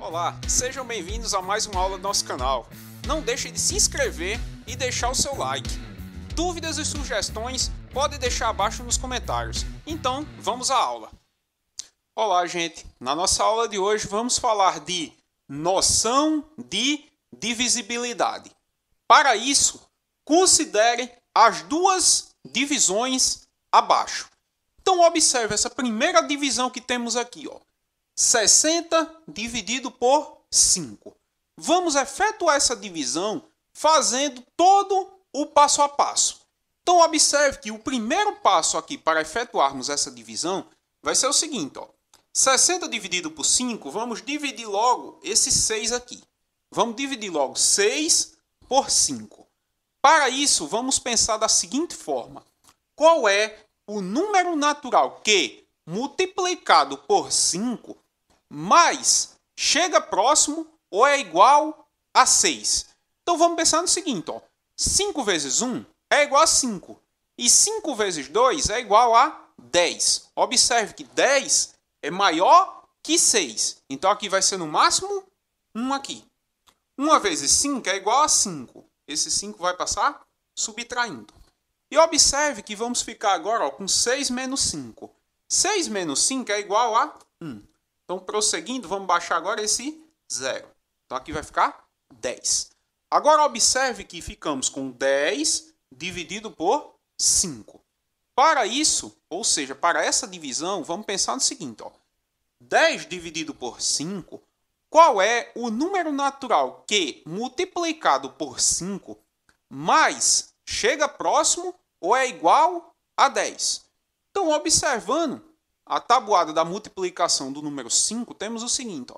Olá, sejam bem-vindos a mais uma aula do nosso canal. Não deixe de se inscrever e deixar o seu like. Dúvidas e sugestões pode deixar abaixo nos comentários. Então, vamos à aula. Olá, gente. Na nossa aula de hoje vamos falar de noção de divisibilidade. Para isso, considere as duas divisões abaixo. Então observe essa primeira divisão que temos aqui, ó. 60 dividido por 5. Vamos efetuar essa divisão fazendo todo o passo a passo. Então, observe que o primeiro passo aqui para efetuarmos essa divisão vai ser o seguinte: ó. 60 dividido por 5, vamos dividir logo esse 6 aqui. Vamos dividir logo 6 por 5. Para isso, vamos pensar da seguinte forma: qual é o número natural que multiplicado por 5 mais chega próximo ou é igual a 6. Então vamos pensar no seguinte, 5 vezes 1 é igual a 5. E 5 vezes 2 é igual a 10. Observe que 10 é maior que 6. Então aqui vai ser no máximo 1 aqui. 1 vezes 5 é igual a 5. Esse 5 vai passar subtraindo. E observe que vamos ficar agora ó, com 6 menos 5. 6 menos 5 é igual a 1. Então, prosseguindo, vamos baixar agora esse 0. Então, aqui vai ficar 10. Agora, observe que ficamos com 10 dividido por 5. Para isso, ou seja, para essa divisão, vamos pensar no seguinte. Ó. 10 dividido por 5, qual é o número natural que, multiplicado por 5, mais chega próximo ou é igual a 10? Então, observando a tabuada da multiplicação do número 5, temos o seguinte: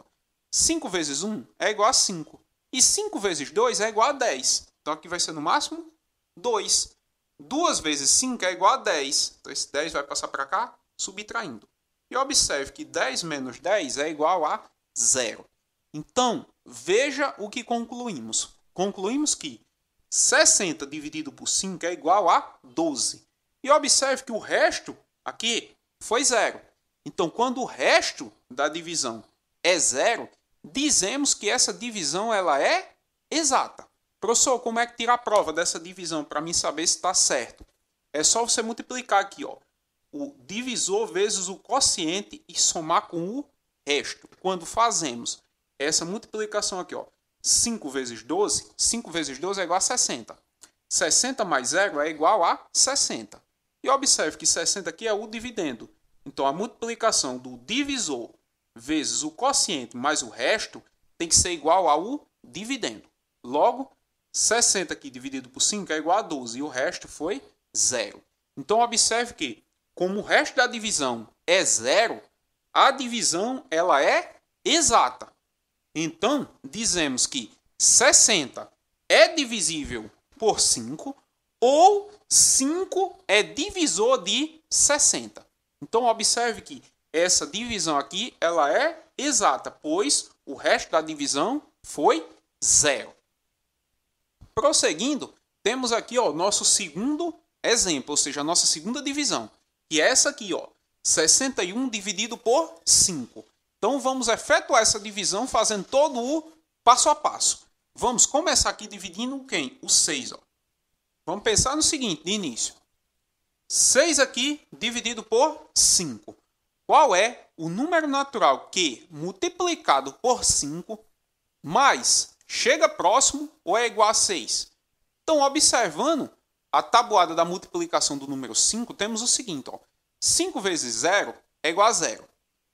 5 vezes 1 é igual a 5. E 5 vezes 2 é igual a 10. Então aqui vai ser no máximo 2. 2 vezes 5 é igual a 10. Então esse 10 vai passar para cá, subtraindo. E observe que 10 menos 10 é igual a zero. Então, veja o que concluímos. Concluímos que 60 dividido por 5 é igual a 12. E observe que o resto Aqui foi zero. Então, quando o resto da divisão é zero, dizemos que essa divisão ela é exata. Professor, como é que tirar a prova dessa divisão para mim saber se está certo? É só você multiplicar aqui, ó, o divisor vezes o quociente e somar com o resto. Quando fazemos essa multiplicação aqui, ó, 5 vezes 12, 5 vezes 12 é igual a 60. 60 mais 0 é igual a 60. E observe que 60 aqui é o dividendo. Então a multiplicação do divisor vezes o quociente mais o resto tem que ser igual ao dividendo. Logo, 60 aqui dividido por 5 é igual a 12 e o resto foi zero. Então observe que como o resto da divisão é zero, a divisão ela é exata. Então dizemos que 60 é divisível por 5 ou 5 é divisor de 60. Então observe que essa divisão aqui ela é exata, pois o resto da divisão foi zero. Prosseguindo, temos aqui o nosso segundo exemplo, ou seja, a nossa segunda divisão, que é essa aqui, ó, 61 dividido por 5. Então vamos efetuar essa divisão fazendo todo o passo a passo. Vamos começar aqui dividindo quem? O 6, ó. Vamos pensar no seguinte, de início. 6 aqui dividido por 5. Qual é o número natural que, multiplicado por 5, mais chega próximo ou é igual a 6? Então, observando a tabuada da multiplicação do número 5, temos o seguinte. Ó, 5 vezes 0 é igual a 0.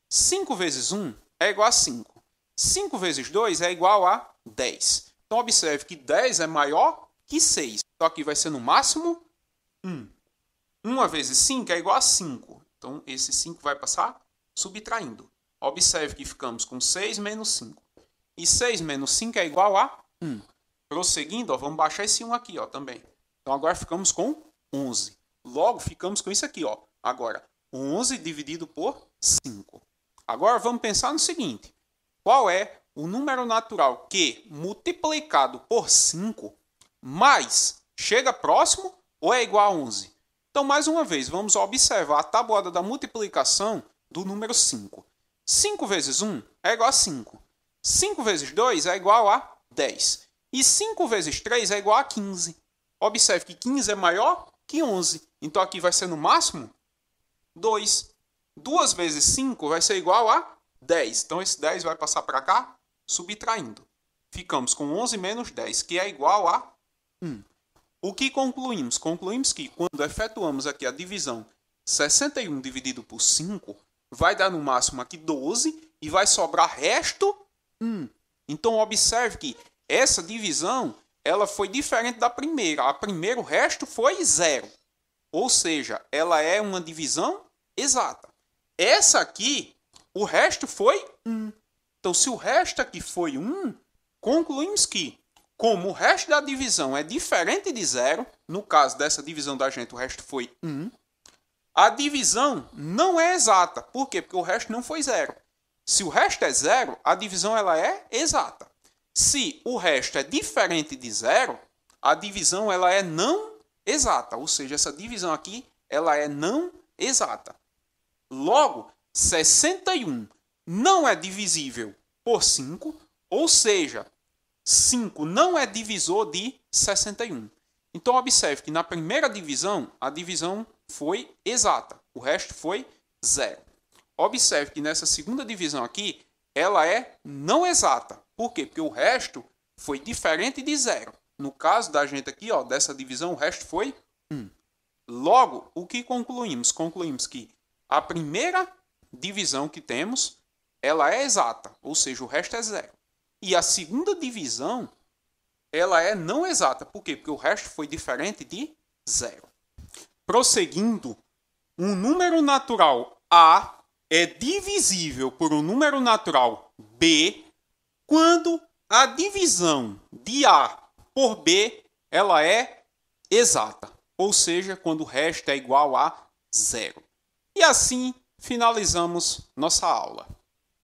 5 vezes 1 é igual a 5. 5 vezes 2 é igual a 10. Então, observe que 10 é maior que 6. Só que vai ser no máximo 1. 1 vezes 5 é igual a 5. Então, esse 5 vai passar subtraindo. Observe que ficamos com 6 menos 5. E 6 menos 5 é igual a 1. Prosseguindo, ó, vamos baixar esse 1 aqui ó, também. Então, agora ficamos com 11. Logo, ficamos com isso aqui. Ó. Agora, 11 dividido por 5. Agora, vamos pensar no seguinte. Qual é o número natural que, multiplicado por 5, mais chega próximo ou é igual a 11? Então, mais uma vez, vamos observar a tabuada da multiplicação do número 5. 5 vezes 1 é igual a 5. 5 vezes 2 é igual a 10. E 5 vezes 3 é igual a 15. Observe que 15 é maior que 11. Então, aqui vai ser no máximo 2. 2 vezes 5 vai ser igual a 10. Então, esse 10 vai passar para cá, subtraindo. Ficamos com 11 menos 10, que é igual a 1. O que concluímos? Concluímos que quando efetuamos aqui a divisão 61 dividido por 5, vai dar no máximo aqui 12 e vai sobrar resto 1. Então observe que essa divisão ela foi diferente da primeira. A primeira o resto foi zero. Ou seja, ela é uma divisão exata. Essa aqui, o resto foi 1. Então, se o resto aqui foi 1, concluímos que como o resto da divisão é diferente de zero, no caso dessa divisão da gente, o resto foi 1, um, a divisão não é exata. Por quê? Porque o resto não foi zero. Se o resto é zero, a divisão ela é exata. Se o resto é diferente de zero, a divisão ela é não exata. Ou seja, essa divisão aqui ela é não exata. Logo, 61 não é divisível por 5, ou seja, 5 não é divisor de 61. Então, observe que na primeira divisão, a divisão foi exata, o resto foi zero. Observe que nessa segunda divisão aqui, ela é não exata. Por quê? Porque o resto foi diferente de zero. No caso da gente aqui, ó, dessa divisão, o resto foi 1. Um. Logo, o que concluímos? Concluímos que a primeira divisão que temos, ela é exata, ou seja, o resto é zero. E a segunda divisão, ela é não exata. Por quê? Porque o resto foi diferente de zero. Prosseguindo, um número natural A é divisível por um número natural B quando a divisão de A por B ela é exata, ou seja, quando o resto é igual a zero. E assim finalizamos nossa aula.